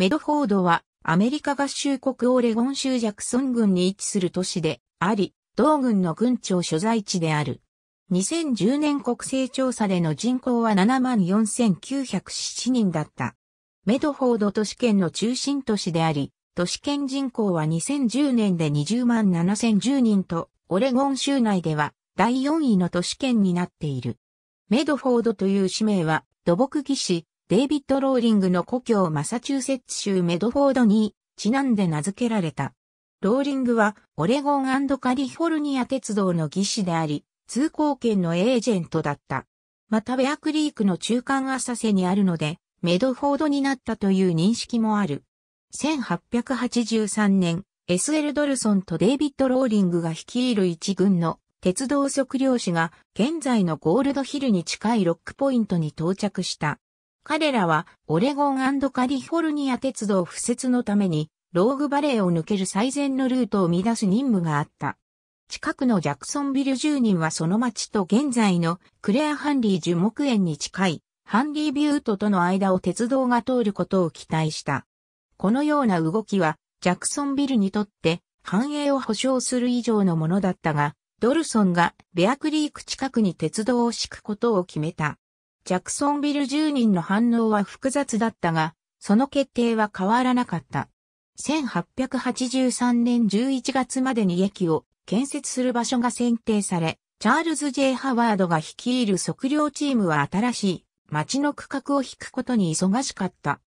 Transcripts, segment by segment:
メドフォードはアメリカ合衆国オレゴン州ジャクソン郡に位置する都市であり、同郡の郡庁所在地である。2010年国勢調査での人口は74,907人だった。メドフォード都市圏の中心都市であり、都市圏人口は2010年で20万7010人と、オレゴン州内では第4位の都市圏になっている。メドフォードという氏名は土木技師、デイビッド・ローリングの故郷マサチューセッツ州メドフォードにちなんで名付けられた。ローリングはオレゴンカリフォルニア鉄道の技師であり、通行券のエージェントだった。またベアクリークの中間浅瀬にあるので、メドフォードになったという認識もある。1883年、SL ドルソンとデイビッド・ローリングが率いる一軍の鉄道測量士が現在のゴールドヒルに近いロックポイントに到着した。彼らはオレゴンカリフォルニア鉄道敷設のためにローグバレーを抜ける最善のルートを乱す任務があった。近くのジャクソンビル住人はその町と現在のクレアハンリー樹木園に近いハンリービュートとの間を鉄道が通ることを期待した。このような動きはジャクソンビルにとって繁栄を保障する以上のものだったが、ドルソンがベアクリーク近くに鉄道を敷くことを決めた。ジャクソンビル住人の反応は複雑だったが、その決定は変わらなかった。1883年11月までに駅を建設する場所が選定され、チャールズ・ J・ ハワードが率いる測量チームは新しい町の区画を引くことに忙しかった。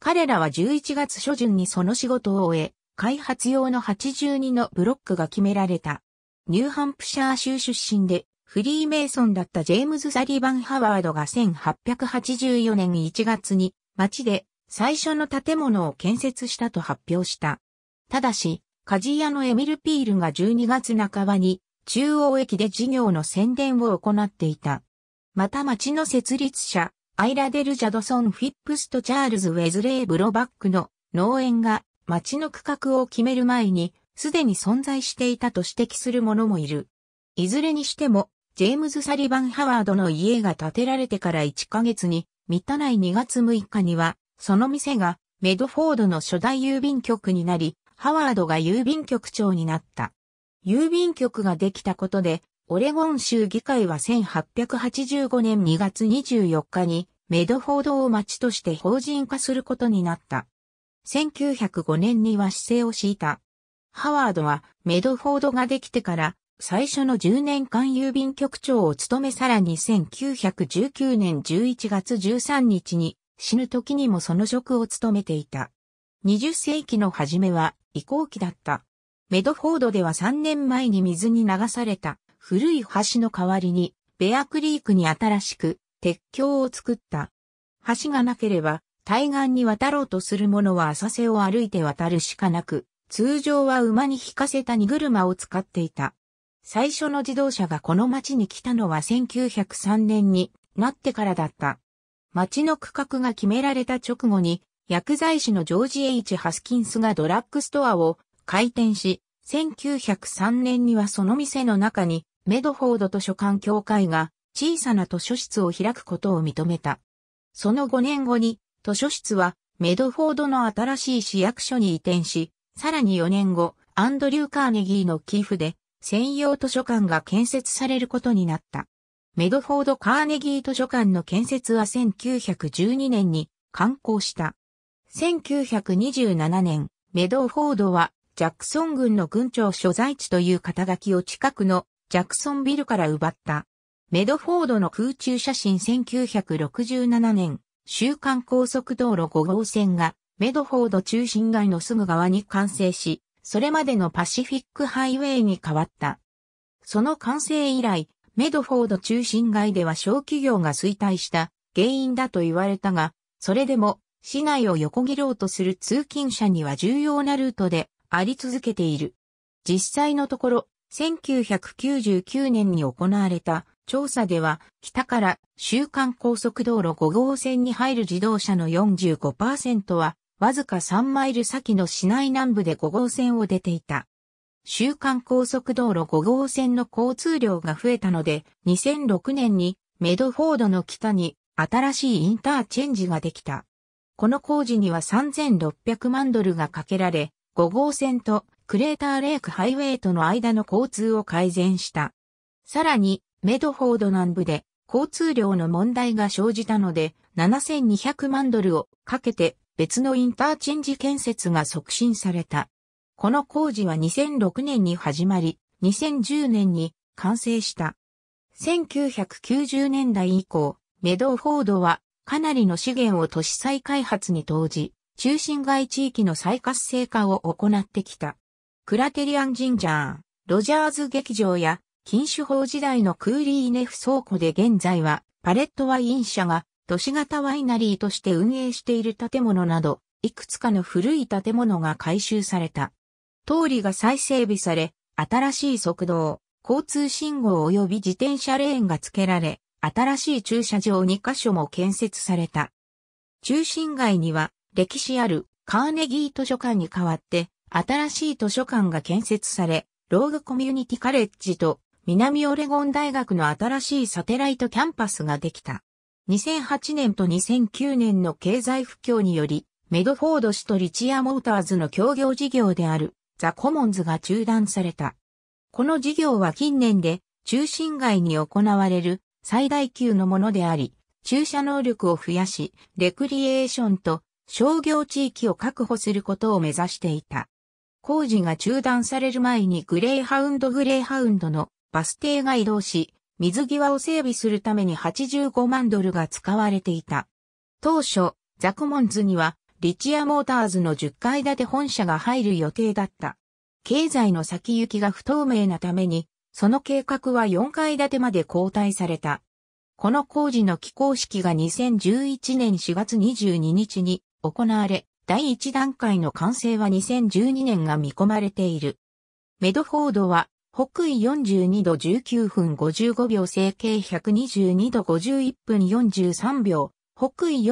彼らは11月初旬にその仕事を終え、開発用の82のブロックが決められた。ニューハンプシャー州出身でフリーメイソンだったジェームズ・サリバン・ハワードが1884年1月に町で最初の建物を建設したと発表した。ただし、鍛冶屋のエミル・ピールが12月半ばに中央駅で事業の宣伝を行っていた。また町の設立者、アイラデル・ジャドソン・フィップスとチャールズ・ウェズレイ・ブロバックの農園が町の区画を決める前にすでに存在していたと指摘する者もいる。いずれにしてもジェームズ・サリバン・ハワードの家が建てられてから1ヶ月に満たない2月6日には、その店がメドフォードの初代郵便局になり、ハワードが郵便局長になった。郵便局ができたことで、オレゴン州議会は1885年2月24日にメドフォードを町として法人化することになった。1905年には市政を敷いた。ハワードはメドフォードができてから最初の10年間郵便局長を務めさらに1919年11月13日に死ぬ時にもその職を務めていた。20世紀の初めは移行期だった。メドフォードでは3年前に水に流された古い橋の代わりにベアクリークに新しく鉄橋を作った。橋がなければ対岸に渡ろうとする者は浅瀬を歩いて渡るしかなく、通常は馬に引かせた荷車を使っていた。最初の自動車がこの町に来たのは1903年になってからだった。町の区画が決められた直後に、薬剤師のジョージ・ H・ ハスキンスがドラッグストアを開店し、1903年にはその店の中に、メドフォード図書館協会が小さな図書室を開くことを認めた。その5年後に、図書室はメドフォードの新しい市役所に移転し、さらに4年後、アンドリュー・カーネギーの寄付で、専用図書館が建設されることになった。メドフォード・カーネギー図書館の建設は1912年に完工した。1927年、メドフォードはジャクソン軍の軍庁所在地という肩書きを近くのジャクソンビルから奪った。メドフォードの空中写真1967年、週刊高速道路5号線がメドフォード中心街のすぐ側に完成し、それまでのパシフィックハイウェイに変わった。その完成以来、メドフォード中心街では小企業が衰退した原因だと言われたが、それでも市内を横切ろうとする通勤者には重要なルートであり続けている。実際のところ、1999年に行われた調査では、北から週間高速道路5号線に入る自動車の45%はわずか3マイル先の市内南部で5号線を出ていた。週間高速道路5号線の交通量が増えたので、2006年にメドフォードの北に新しいインターチェンジができた。この工事には3600万ドルがかけられ、5号線とクレーターレイクハイウェイとの間の交通を改善した。さらに、メドフォード南部で交通量の問題が生じたので、7200万ドルをかけて別のインターチェンジ建設が促進された。この工事は2006年に始まり、2010年に完成した。1990年代以降、メドーフォードはかなりの資源を都市再開発に投じ、中心街地域の再活性化を行ってきた。クラテリアンジンジャー、ロジャーズ劇場や、禁酒法時代のクーリーネフ倉庫で現在は、パレットワイン社が都市型ワイナリーとして運営している建物など、いくつかの古い建物が改修された。通りが再整備され、新しい側道、交通信号及び自転車レーンが付けられ、新しい駐車場2カ所も建設された。中心街には歴史あるカーネギー図書館に代わって新しい図書館が建設され、ローグコミュニティカレッジと南オレゴン大学の新しいサテライトキャンパスができた。2008年と2009年の経済不況により、メドフォード氏とリチア・モーターズの協業事業であるザ・コモンズが中断された。この事業は近年で中心街に行われる最大級のものであり、駐車能力を増やし、レクリエーションと商業地域を確保することを目指していた。工事が中断される前にグレーハウンドグレーハウンドのバス停が移動し、水際を整備するために85万ドルが使われていた。当初、ザクモンズにはリチアモーターズの10階建て本社が入る予定だった。経済の先行きが不透明なために、その計画は4階建てまで交代された。この工事の起工式が2011年4月22日に行われ、第1段階の完成は2012年が見込まれている。メドフォードは北緯42度19分55秒、整形122度51分43秒、北緯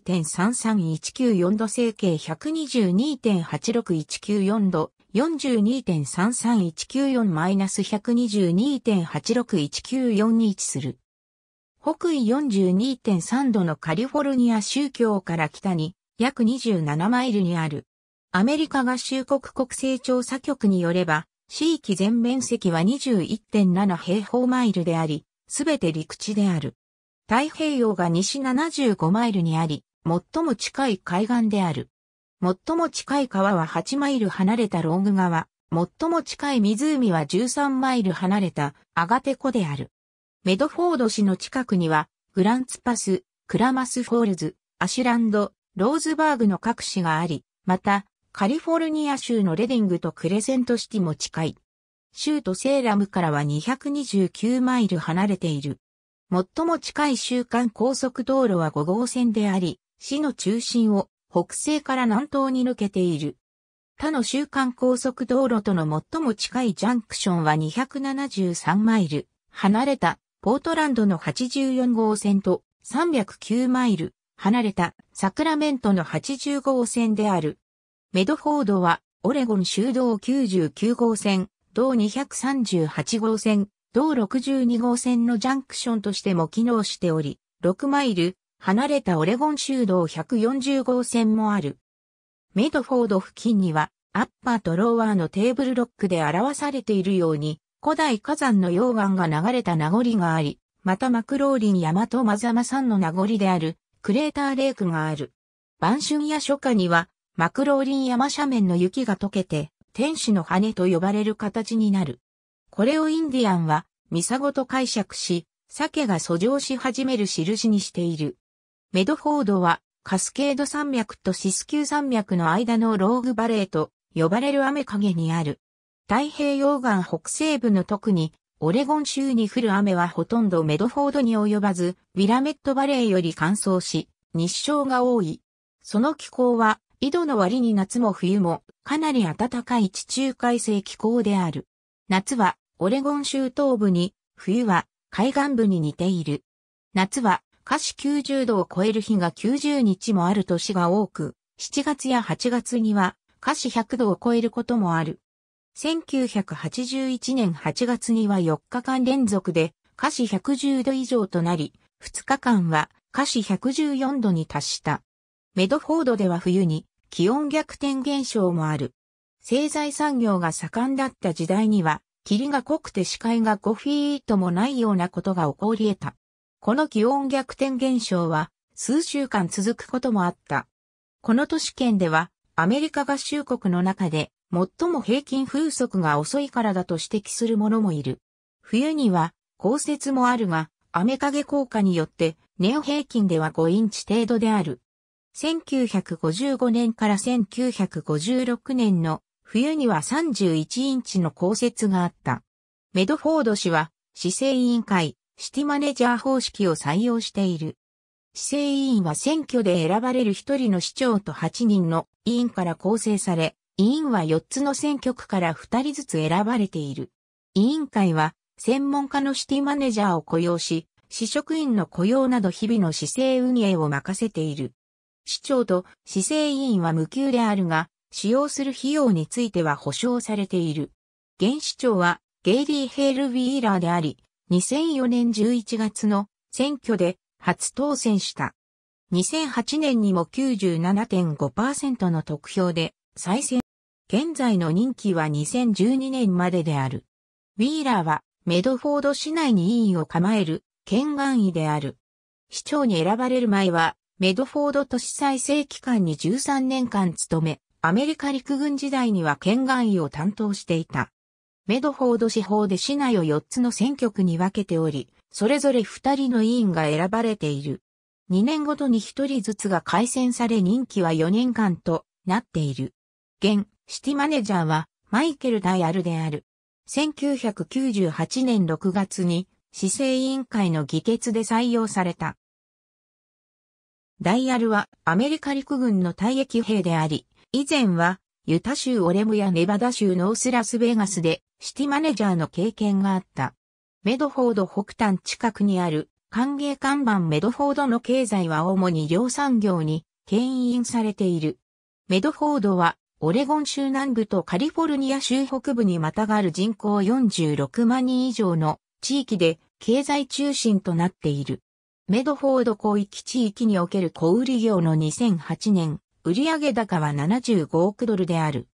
42.33194度、整形122.86194度、42.33194-122.86194に位置する。北緯42.3度のカリフォルニア宗教から北に約27マイルにある。アメリカ合衆国国勢調査局によれば、地域全面積は21.7平方マイルであり、すべて陸地である。太平洋が西75マイルにあり、最も近い海岸である。最も近い川は8マイル離れたロング川、最も近い湖は13マイル離れたアガテ湖である。メドフォード市の近くには、グランツパス、クラマスフォールズ、アシュランド、ローズバーグの各市があり、また、カリフォルニア州のレディングとクレセントシティも近い。州都セーラムからは229マイル離れている。最も近い週間高速道路は5号線であり、市の中心を北西から南東に抜けている。他の週間高速道路との最も近いジャンクションは273マイル離れたポートランドの84号線と309マイル離れたサクラメントの85号線である。メドフォードは、オレゴン州道99号線、道238号線、道62号線のジャンクションとしても機能しており、6マイル離れたオレゴン州道140号線もある。メドフォード付近には、アッパーとローワーのテーブルロックで表されているように、古代火山の溶岩が流れた名残があり、またマクローリン山とマザマ山の名残である、クレーターレイクがある。晩春や初夏には、マクローリン山斜面の雪が溶けて、天使の羽と呼ばれる形になる。これをインディアンは、ミサゴと解釈し、鮭が遡上し始める印にしている。メドフォードは、カスケード山脈とシスキュー山脈の間のローグバレーと呼ばれる雨影にある。太平洋岸北西部の特に、オレゴン州に降る雨はほとんどメドフォードに及ばず、ウィラメットバレーより乾燥し、日照が多い。その気候は緯度の割に夏も冬もかなり暖かい地中海性気候である。夏はオレゴン州東部に、冬は海岸部に似ている。夏は華氏90度を超える日が90日もある年が多く、7月や8月には華氏100度を超えることもある。1981年8月には4日間連続で華氏110度以上となり、2日間は華氏114度に達した。メドフォードでは冬に気温逆転現象もある。製材産業が盛んだった時代には、霧が濃くて視界が5フィートもないようなことが起こり得た。この気温逆転現象は、数週間続くこともあった。この都市圏では、アメリカ合衆国の中で、最も平均風速が遅いからだと指摘する者もいる。冬には、降雪もあるが、雨影効果によって、年平均では5インチ程度である。1955年から1956年の冬には31インチの降雪があった。メドフォード氏は、市政委員会、シティマネジャー方式を採用している。市政委員は選挙で選ばれる1人の市長と8人の委員から構成され、委員は4つの選挙区から2人ずつ選ばれている。委員会は、専門家のシティマネジャーを雇用し、市職員の雇用など日々の市政運営を任せている。市長と市政委員は無給であるが、使用する費用については保証されている。現市長はゲイリー・ヘール・ウィーラーであり、2004年11月の選挙で初当選した。2008年にも97.5%の得票で再選。現在の任期は2012年までである。ウィーラーはメドフォード市内に委員を構える県外医である。市長に選ばれる前はメドフォード都市再生機関に13年間勤め、アメリカ陸軍時代には県外医を担当していた。メドフォード司法で市内を4つの選挙区に分けており、それぞれ2人の委員が選ばれている。2年ごとに1人ずつが改選され任期は4年間となっている。現、シティマネージャーはマイケル・ダイアルである。1998年6月に市政委員会の議決で採用された。ダイヤルはアメリカ陸軍の退役兵であり、以前はユタ州オレムやネバダ州ノースラスベガスでシティマネジャーの経験があった。メドフォード北端近くにある歓迎看板メドフォードの経済は主に量産業に牽引されている。メドフォードはオレゴン州南部とカリフォルニア州北部にまたがる人口46万人以上の地域で経済中心となっている。メドフォード広域地域における小売業の2008年、売上高は75億ドルである。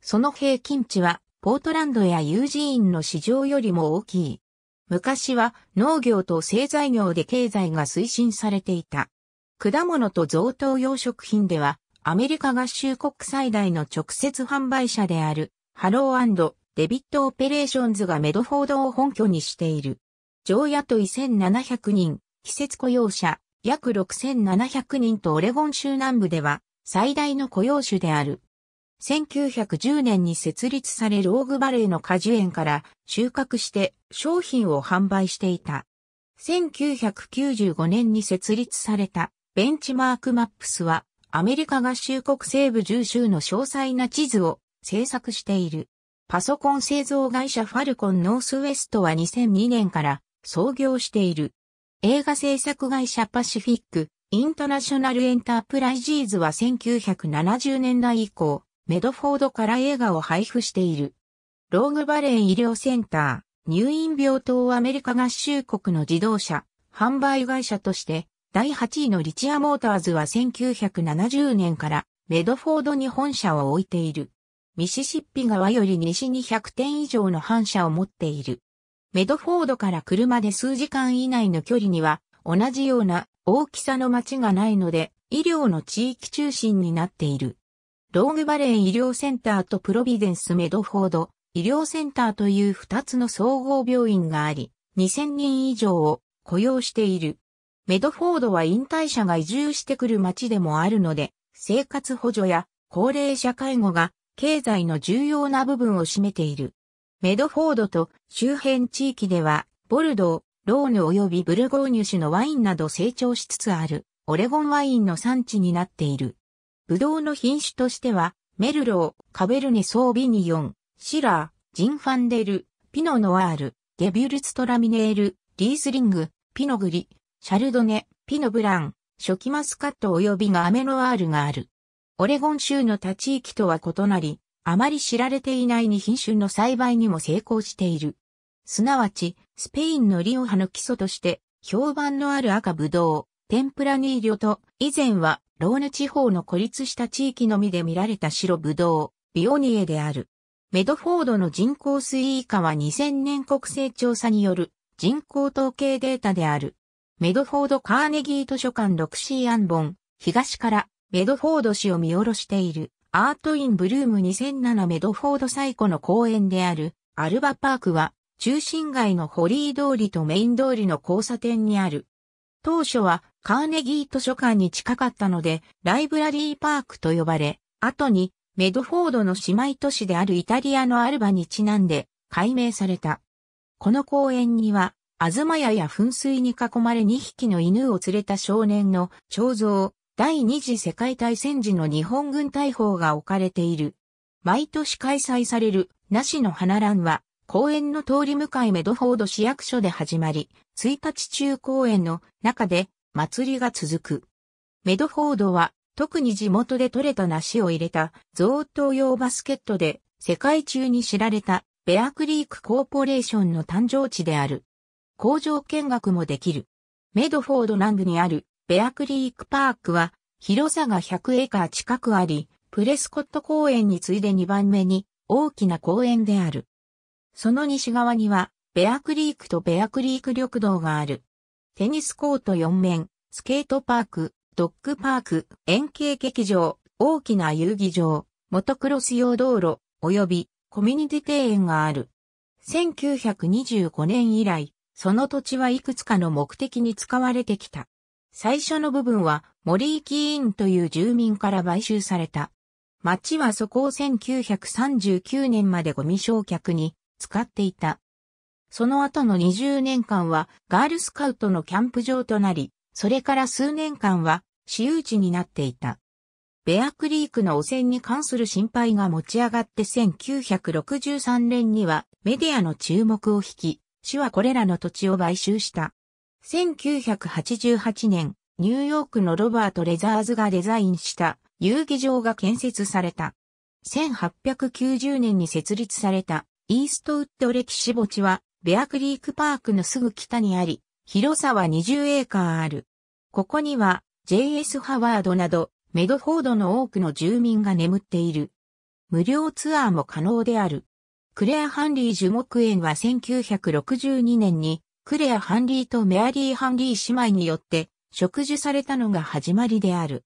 その平均値は、ポートランドやユージーンの市場よりも大きい。昔は農業と製材業で経済が推進されていた。果物と贈答用食品では、アメリカ合衆国最大の直接販売者である、ハローデビットオペレーションズがメドフォードを本拠にしている。常夜と1700人、季節雇用者、約6700人とオレゴン州南部では最大の雇用種である。1910年に設立されるオーグバレーの果樹園から収穫して商品を販売していた。1995年に設立されたベンチマークマップスはアメリカ合衆国西部10州の詳細な地図を制作している。パソコン製造会社ファルコンノースウェストは2002年から創業している。映画制作会社パシフィック・インタナショナルエンタープライジーズは1970年代以降、メドフォードから映画を配布している。ローグバレー医療センター、入院病棟アメリカ合衆国の自動車、販売会社として、第8位のリチアモーターズは1970年からメドフォードに本社を置いている。ミシシッピ川より西に100点以上の反社を持っている。メドフォードから車で数時間以内の距離には同じような大きさの町がないので医療の地域中心になっている。ローグバレー医療センターとプロビデンスメドフォード医療センターという2つの総合病院があり、2000人以上を雇用している。メドフォードは引退者が移住してくる町でもあるので、生活補助や高齢者介護が経済の重要な部分を占めている。メドフォードと周辺地域では、ボルドー、ローヌ及びブルゴーニュ種のワインなど成長しつつある、オレゴンワインの産地になっている。ブドウの品種としては、メルロー、カベルネ・ソービニヨン、シラー、ジンファンデル、ピノ・ノワール、ゲビュルツ・トラミネール、リースリング、ピノグリ、シャルドネ、ピノ・ブラン、初期マスカット及びガメノワールがある。オレゴン州の他地域とは異なり、あまり知られていないに品種の栽培にも成功している。すなわち、スペインのリオハの基礎として、評判のある赤ブドウ、テンプラニーリョと、以前は、ローネ地方の孤立した地域のみで見られた白ブドウ、ビオニエである。メドフォードの人口推移下は2000年国勢調査による人口統計データである。メドフォードカーネギー図書館 6C 案本、東からメドフォード市を見下ろしている。アートインブルーム2007メドフォード最古の公園であるアルバパークは中心街のホリー通りとメイン通りの交差点にある。当初はカーネギー図書館に近かったのでライブラリーパークと呼ばれ、後にメドフォードの姉妹都市であるイタリアのアルバにちなんで改名された。この公園には、アズマヤや噴水に囲まれ2匹の犬を連れた少年の彫像、第二次世界大戦時の日本軍大砲が置かれている。毎年開催される、なしの花蘭は、公園の通り向かいメドフォード市役所で始まり、1日中公園の中で祭りが続く。メドフォードは、特に地元で採れた梨を入れた贈答用バスケットで世界中に知られたベアクリークコーポレーションの誕生地である。工場見学もできる。メドフォード南部にあるベアクリークパークは広さが100エーカー近くあり、プレスコット公園に次いで2番目に大きな公園である。その西側にはベアクリークとベアクリーク緑道がある。テニスコート4面、スケートパーク、ドッグパーク、円形劇場、大きな遊技場、モトクロス用道路、及びコミュニティ庭園がある。1925年以来、その土地はいくつかの目的に使われてきた。最初の部分は森行委員という住民から買収された。町はそこを1939年までゴミ焼却に使っていた。その後の20年間はガールスカウトのキャンプ場となり、それから数年間は私有地になっていた。ベアクリークの汚染に関する心配が持ち上がって1963年にはメディアの注目を引き、市はこれらの土地を買収した。1988年、ニューヨークのロバート・レザーズがデザインした遊技場が建設された。1890年に設立されたイーストウッド歴史墓地はベアクリークパークのすぐ北にあり、広さは20エーカーある。ここには JS ハワードなどメドフォードの多くの住民が眠っている。無料ツアーも可能である。クレア・ハンリー樹木園は1962年にクレア・ハンリーとメアリー・ハンリー姉妹によって植樹されたのが始まりである。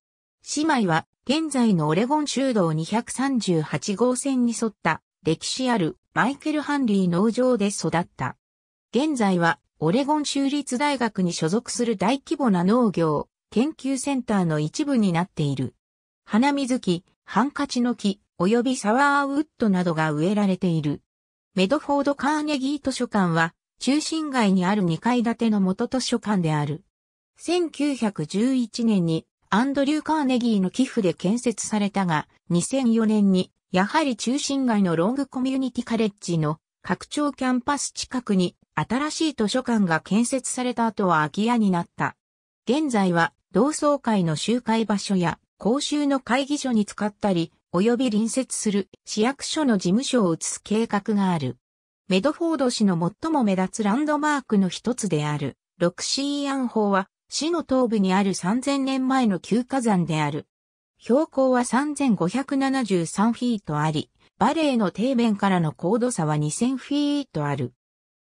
姉妹は現在のオレゴン州道238号線に沿った歴史あるマイケル・ハンリー農場で育った。現在はオレゴン州立大学に所属する大規模な農業研究センターの一部になっている。花水木、ハンカチの木、及びサワーウッドなどが植えられている。メドフォード・カーネギー図書館は中心街にある2階建ての元図書館である。1911年にアンドリュー・カーネギーの寄付で建設されたが、2004年にやはり中心街のロングコミュニティカレッジの拡張キャンパス近くに新しい図書館が建設された後は空き家になった。現在は同窓会の集会場所や公衆の会議所に使ったり、及び隣接する市役所の事務所を移す計画がある。メドフォード市の最も目立つランドマークの一つである、ロクシーアン法は、市の東部にある3000年前の旧火山である。標高は3573フィートあり、バレーの底面からの高度差は2000フィートある。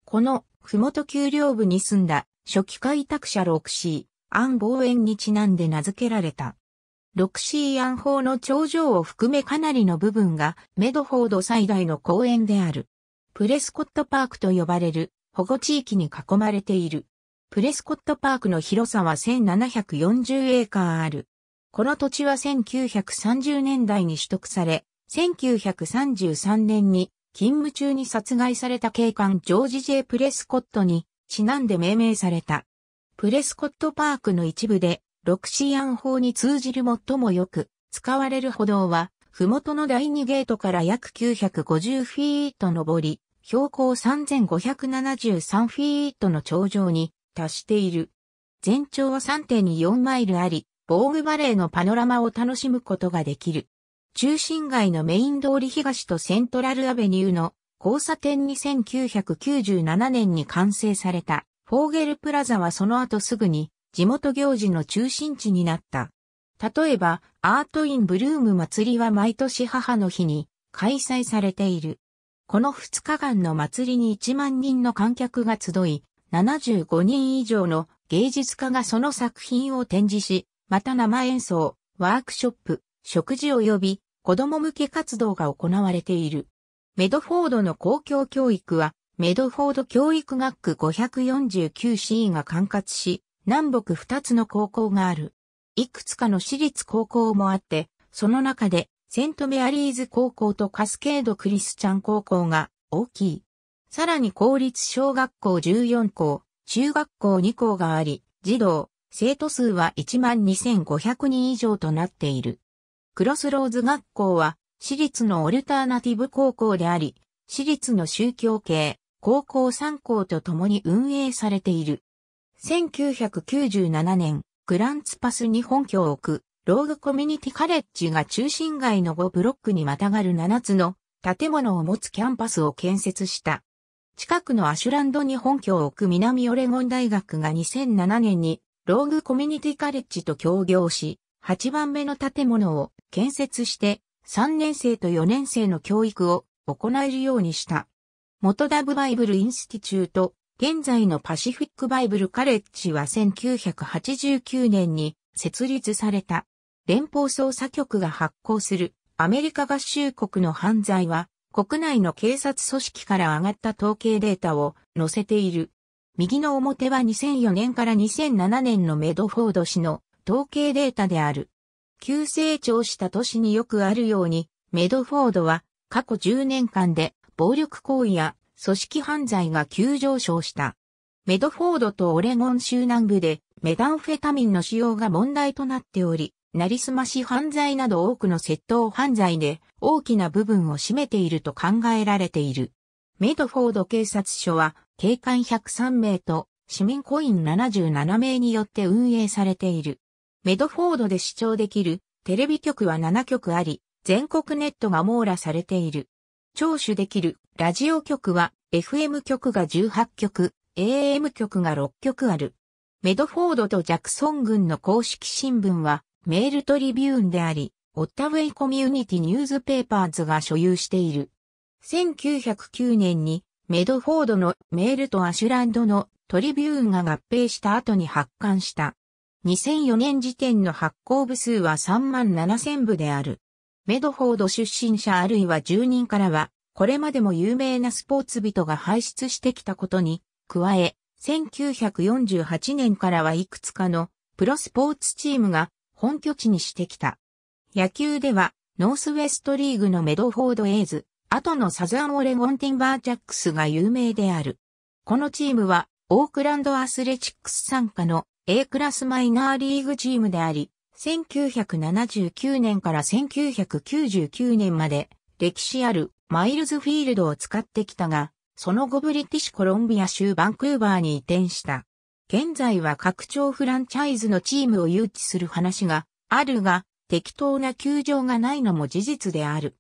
この、ふもと丘陵部に住んだ、初期開拓者ロクシー、アン望遠にちなんで名付けられた。ロクシーアン法の頂上を含めかなりの部分がメドフォード最大の公園である。プレスコットパークと呼ばれる保護地域に囲まれている。プレスコットパークの広さは1740エーカーある。この土地は1930年代に取得され、1933年に勤務中に殺害された警官ジョージ・ジェ・プレスコットにちなんで命名された。プレスコットパークの一部で、ロクシアン法に通じる最もよく使われる歩道は、麓の第2ゲートから約950フィート上り、標高3573フィートの頂上に達している。全長は3.24マイルあり、ボーグバレーのパノラマを楽しむことができる。中心街のメイン通り東とセントラルアベニューの交差点に1997年に完成されたフォーゲルプラザはその後すぐに地元行事の中心地になった。例えば、アートインブルーム祭りは毎年母の日に開催されている。この2日間の祭りに1万人の観客が集い、75人以上の芸術家がその作品を展示し、また生演奏、ワークショップ、食事及び子供向け活動が行われている。メドフォードの公共教育は、メドフォード教育学区 549C が管轄し、南北2つの高校がある。いくつかの私立高校もあって、その中でセントメアリーズ高校とカスケードクリスチャン高校が大きい。さらに公立小学校14校、中学校2校があり、児童、生徒数は12,500人以上となっている。クロスローズ学校は、私立のオルターナティブ高校であり、私立の宗教系、高校3校と共に運営されている。1997年、グランツパスに本拠を置く、ローグコミュニティカレッジが中心街の5ブロックにまたがる7つの建物を持つキャンパスを建設した。近くのアシュランドに本拠を置く南オレゴン大学が2007年にローグコミュニティカレッジと協業し、8番目の建物を建設して3年生と4年生の教育を行えるようにした。元ダブバイブルインスティチュート、現在のパシフィックバイブルカレッジは1989年に設立された。連邦捜査局が発行するアメリカ合衆国の犯罪は国内の警察組織から上がった統計データを載せている。右の表は2004年から2007年のメドフォード氏の統計データである。急成長した都市によくあるように、メドフォードは過去10年間で暴力行為や組織犯罪が急上昇した。メドフォードとオレゴン州南部でメダンフェタミンの使用が問題となっており、なりすまし犯罪など多くの窃盗犯罪で大きな部分を占めていると考えられている。メドフォード警察署は警官103名と市民コイン77名によって運営されている。メドフォードで視聴できるテレビ局は7局あり、全国ネットが網羅されている。聴取できるラジオ局は FM 局が18局、AM 局が6局ある。メドフォードとジャクソン軍の公式新聞はメールトリビューンであり、オッタウェイコミュニティニューズペーパーズが所有している。1909年にメドフォードのメールとアシュランドのトリビューンが合併した後に発刊した。2004年時点の発行部数は3万7000部である。メドフォード出身者あるいは住人からは、これまでも有名なスポーツ人が輩出してきたことに、加え、1948年からはいくつかのプロスポーツチームが本拠地にしてきた。野球では、ノースウェストリーグのメドフォードエイズ、後のサザンオレゴンティンバージャックスが有名である。このチームは、オークランドアスレチックス参加の A クラスマイナーリーグチームであり、1979年から1999年まで歴史あるマイルズフィールドを使ってきたが、その後ブリティッシュコロンビア州バンクーバーに移転した。現在は拡張フランチャイズのチームを誘致する話があるが、適当な球場がないのも事実である。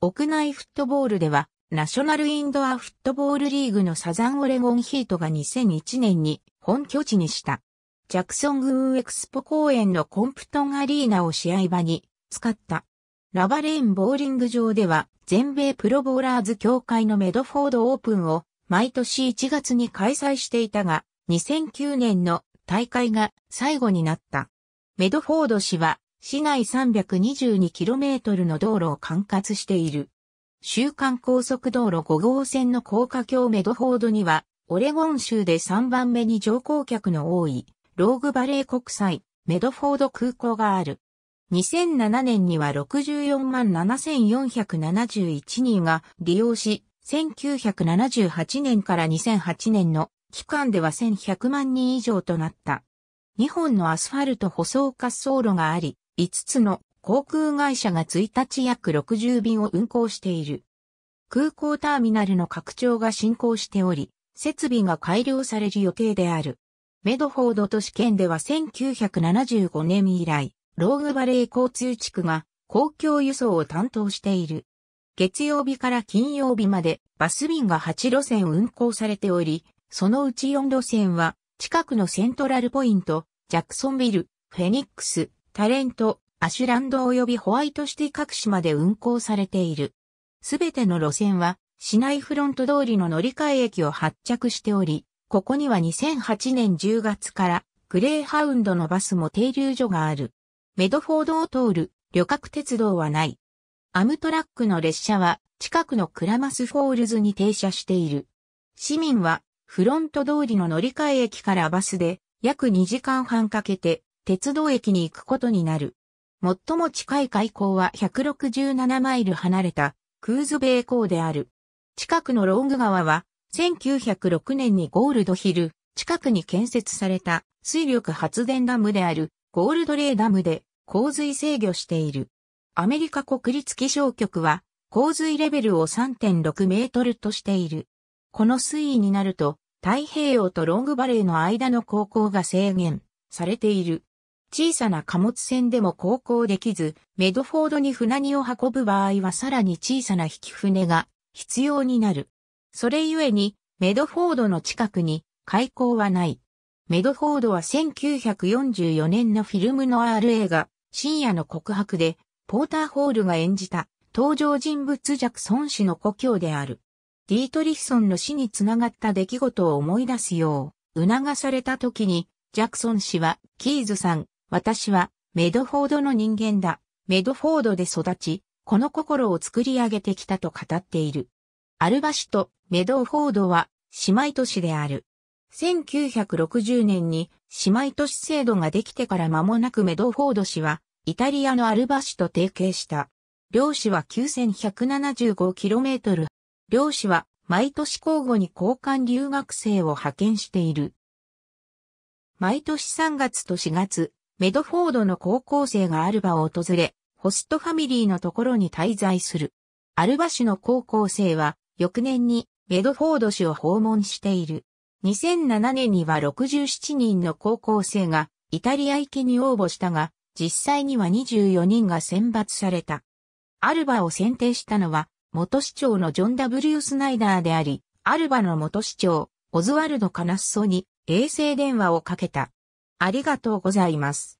屋内フットボールでは、ナショナルインドアフットボールリーグのサザンオレゴンヒートが2001年に本拠地にした。ジャクソングーエクスポ公園のコンプトンアリーナを試合場に使った。ラバレーンボーリング場では全米プロボーラーズ協会のメドフォードオープンを毎年1月に開催していたが、2009年の大会が最後になった。メドフォード市は市内 322km の道路を管轄している。週間高速道路5号線の高架橋メドフォードには、オレゴン州で3番目に乗降客の多い、ローグバレー国際、メドフォード空港がある。2007年には64万7471人が利用し、1978年から2008年の期間では1100万人以上となった。2本のアスファルト舗装滑走路があり、5つの航空会社が1日約60便を運航している。空港ターミナルの拡張が進行しており、設備が改良される予定である。メドフォード都市圏では1975年以来、ローグバレー交通地区が公共輸送を担当している。月曜日から金曜日までバス便が8路線運行されており、そのうち4路線は、近くのセントラルポイント、ジャクソンビル、フェニックス、タレント、アシュランド及びホワイトシティ各市まで運行されている。すべての路線は、市内フロント通りの乗り換え駅を発着しており、ここには2008年10月から、グレーハウンドのバスも停留所がある。メドフォードを通る旅客鉄道はない。アムトラックの列車は近くのクラマスフォールズに停車している。市民はフロント通りの乗り換え駅からバスで約2時間半かけて鉄道駅に行くことになる。最も近い海港は167マイル離れたクーズベイ港である。近くのロング川は1906年にゴールドヒル近くに建設された水力発電ダムであるゴールドレーダムで洪水制御している。アメリカ国立気象局は洪水レベルを3.6メートルとしている。この水位になると、太平洋とロングバレーの間の航行が制限されている。小さな貨物船でも航行できず、メドフォードに船荷を運ぶ場合はさらに小さな引き船が必要になる。それゆえに、メドフォードの近くに開港はない。メドフォードは1944年のフィルムの R 映画、深夜の告白で、ポーターホールが演じた登場人物ジャクソン氏の故郷である。ディートリヒソンの死につながった出来事を思い出すよう、促された時に、ジャクソン氏は、キーズさん、私は、メドフォードの人間だ。メドフォードで育ち、この心を作り上げてきたと語っている。アルバシとメドフォードは、姉妹都市である。1960年に姉妹都市制度ができてから間もなくメドフォード氏はイタリアのアルバシと提携した。両師は 9175km 両市は毎年交互に交換留学生を派遣している。毎年3月と4月、メドフォードの高校生がアルバを訪れ、ホストファミリーのところに滞在する。アルバ市の高校生は、翌年にメドフォード市を訪問している。2007年には67人の高校生がイタリア行きに応募したが、実際には24人が選抜された。アルバを選定したのは元市長のジョン・ W・ スナイダーであり、アルバの元市長、オズワルド・カナッソに衛星電話をかけた。ありがとうございます。